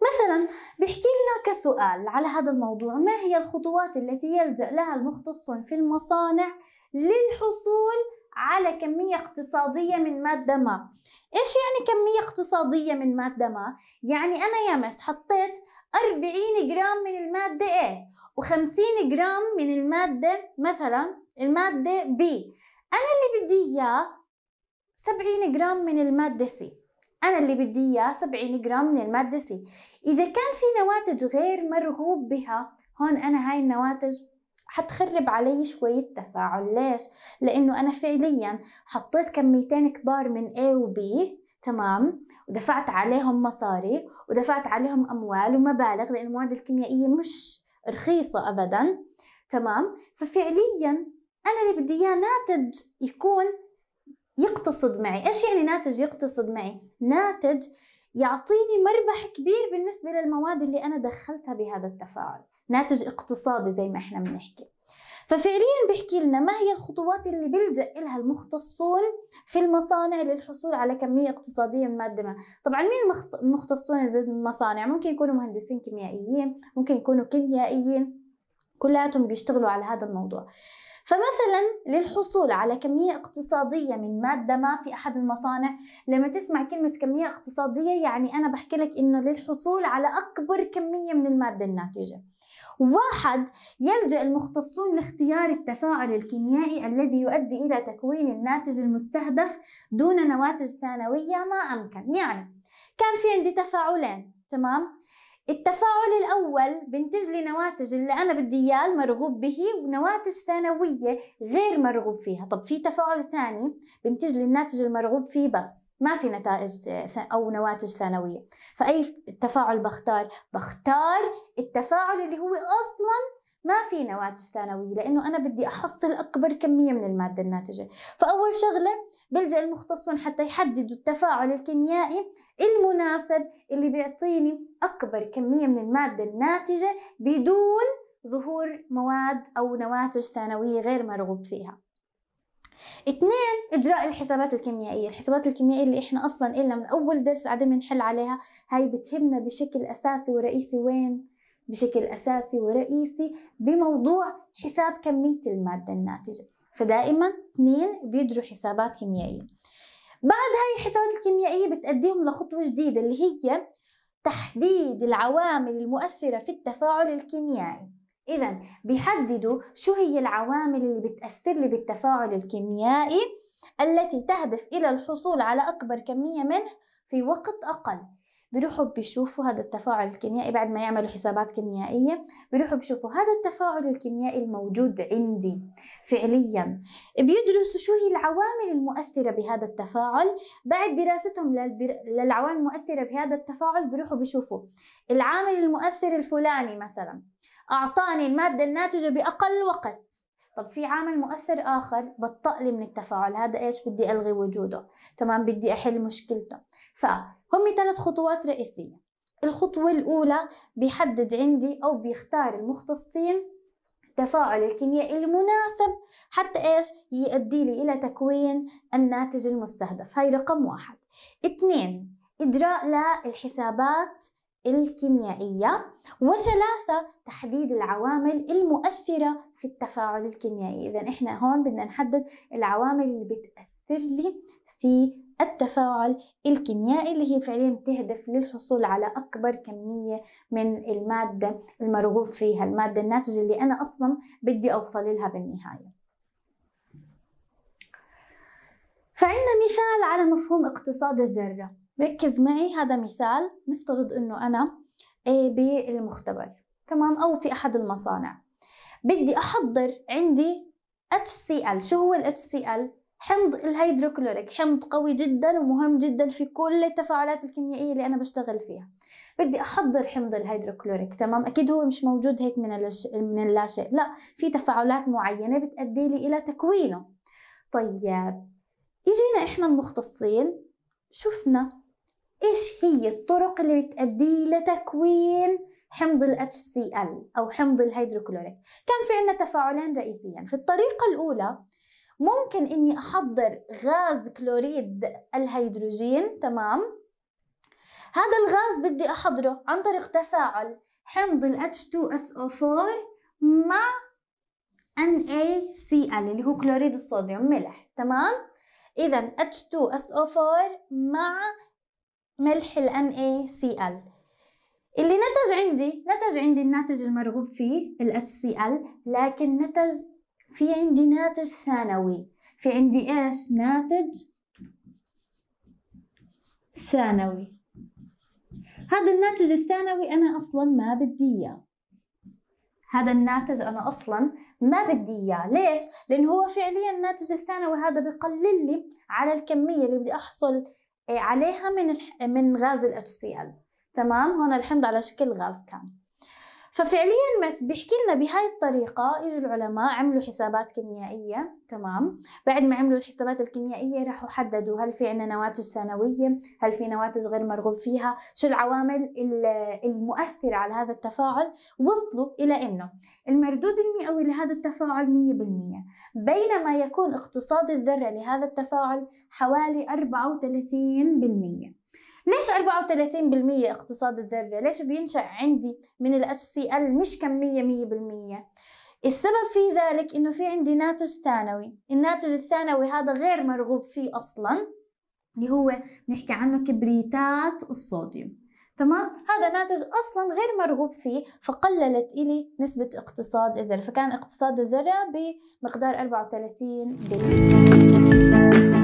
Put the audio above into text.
مثلا بحكي لنا كسؤال على هذا الموضوع ما هي الخطوات التي يلجأ لها المختصون في المصانع للحصول على كمية اقتصادية من مادة ما إيش يعني كمية اقتصادية من مادة ما؟ يعني أنا يا مس حطيت 40 جرام من المادة A و50 جرام من المادة مثلا المادة B انا اللي بدي اياه 70 جرام من المادة سي أنا اللي بدي إياه 70 جرام من المادة سي إذا كان في نواتج غير مرغوب بها هون أنا هاي النواتج حتخرب علي شوية تفاعل ليش؟ لأنه أنا فعليا حطيت كميتين كبار من A و B تمام ودفعت عليهم مصاري ودفعت عليهم أموال ومبالغ لأن المواد الكيميائية مش رخيصة أبدا تمام ففعليا انا اللي بدي اياه ناتج يكون يقتصد معي ايش يعني ناتج يقتصد معي ناتج يعطيني مربح كبير بالنسبه للمواد اللي انا دخلتها بهذا التفاعل ناتج اقتصادي زي ما احنا بنحكي ففعليا بيحكي لنا ما هي الخطوات اللي بيلجأ لها المختصون في المصانع للحصول على كمية اقتصادية من مادة ما طبعا مين المختصون بالمصانع ممكن يكونوا مهندسين كيميائيين ممكن يكونوا كيميائيين كلياتهم بيشتغلوا على هذا الموضوع فمثلا للحصول على كمية اقتصادية من مادة ما في أحد المصانع لما تسمع كلمة كمية اقتصادية يعني أنا بحكي لك إنه للحصول على أكبر كمية من المادة الناتجة واحد يلجأ المختصون لاختيار التفاعل الكيميائي الذي يؤدي إلى تكوين الناتج المستهدف دون نواتج ثانوية ما أمكن يعني كان في عندي تفاعلين تمام التفاعل الأول بنتج لي نواتج اللي أنا بدي إياه المرغوب به ونواتج ثانوية غير مرغوب فيها طب في تفاعل ثاني بنتج لي الناتج المرغوب فيه بس ما في نتائج أو نواتج ثانوية فأي تفاعل بختار؟ بختار التفاعل اللي هو أصلاً ما في نواتج ثانوية لأنه أنا بدي أحصل أكبر كمية من المادة الناتجة فأول شغلة بلجأ المختصون حتى يحددوا التفاعل الكيميائي المناسب اللي بيعطيني أكبر كمية من المادة الناتجة بدون ظهور مواد أو نواتج ثانوية غير مرغوب فيها اثنين اجراء الحسابات الكيميائيه الحسابات الكيميائيه اللي احنا اصلا قلنا من اول درس قاعدين بنحل عليها هاي بتهمنا بشكل اساسي ورئيسي وين بشكل أساسي ورئيسي بموضوع حساب كمية المادة الناتجة فدائما اثنين بيجروا حسابات كيميائية بعد هاي الحسابات الكيميائية بتأديهم لخطوة جديدة اللي هي تحديد العوامل المؤثرة في التفاعل الكيميائي إذا بيحددوا شو هي العوامل اللي بتأثر لي بالتفاعل الكيميائي التي تهدف إلى الحصول على أكبر كمية منه في وقت أقل بيروحوا بيشوفوا هذا التفاعل الكيميائي بعد ما يعملوا حسابات كيميائية بيروحوا بيشوفوا هذا التفاعل الكيميائي الموجود عندي فعليا بيدرسوا شو هي العوامل المؤثرة بهذا التفاعل بعد دراستهم للعوامل المؤثرة بهذا التفاعل بيروحوا بيشوفوا العامل المؤثر الفلاني مثلا أعطاني المادة الناتجة بأقل وقت طب في عامل مؤثر آخر بطأ لي من التفاعل هذا إيش بدي ألغي وجوده تمام بدي أحل مشكلته ف هم ثلاث خطوات رئيسية الخطوة الأولى بيحدد عندي أو بيختار المختصين التفاعل الكيميائي المناسب حتى إيش يؤدي لي إلى تكوين الناتج المستهدف هاي رقم واحد اثنين إجراء للحسابات الكيميائية وثلاثة تحديد العوامل المؤثرة في التفاعل الكيميائي إذا إحنا هون بدنا نحدد العوامل اللي بتأثر لي في التفاعل الكيميائي اللي هي فعليا بتهدف للحصول على أكبر كمية من المادة المرغوب فيها المادة الناتجة اللي أنا أصلا بدي أوصل لها بالنهاية فعندنا مثال على مفهوم اقتصاد الذرة ركز معي هذا مثال نفترض أنه أنا بالمختبر تمام أو في أحد المصانع بدي أحضر عندي HCl شو هو ال HCl؟ حمض الهيدروكلوريك حمض قوي جدا ومهم جدا في كل التفاعلات الكيميائية اللي أنا بشتغل فيها بدي احضر حمض الهيدروكلوريك تمام اكيد هو مش موجود هيك من من اللاشيء لا في تفاعلات معينه بتأدي لي الى تكوينه طيب يجينا احنا المختصين شفنا ايش هي الطرق اللي بتأدي لتكوين حمض ال HCl او حمض الهيدروكلوريك كان في عنا تفاعلين رئيسيا في الطريقه الاولى ممكن اني احضر غاز كلوريد الهيدروجين تمام هذا الغاز بدي احضره عن طريق تفاعل حمض ال H2SO4 مع NaCl اللي هو كلوريد الصوديوم ملح تمام اذا H2SO4 مع ملح ال NaCl اللي نتج عندي نتج عندي الناتج المرغوب فيه ال HCl لكن نتج في عندي ناتج ثانوي في عندي إيش ناتج ثانوي هذا الناتج الثانوي أنا أصلا ما بدي إياه هذا الناتج أنا أصلا ما بدي إياه ليش؟ لأنه هو فعليا الناتج الثانوي هذا بقلل لي على الكمية اللي بدي أحصل إيه، عليها من من غاز ال HCl تمام هون الحمض على شكل غاز كان ففعليا مس بيحكي لنا بهاي الطريقة اجوا العلماء عملوا حسابات كيميائية تمام بعد ما عملوا الحسابات الكيميائية راحوا حددوا هل في عندنا نواتج ثانوية هل في نواتج غير مرغوب فيها شو العوامل المؤثرة على هذا التفاعل وصلوا إلى أنه المردود المئوي لهذا التفاعل 100% بينما يكون اقتصاد الذرة لهذا التفاعل حوالي 34% ليش 34% اقتصاد الذرة؟ ليش بينشأ عندي من ال HCl مش كمية 100%؟ السبب في ذلك انه في عندي ناتج ثانوي الناتج الثانوي هذا غير مرغوب فيه اصلا اللي هو بنحكي عنه كبريتات الصوديوم تمام هذا ناتج اصلا غير مرغوب فيه فقللت الي نسبه اقتصاد الذره فكان اقتصاد الذره بمقدار 34%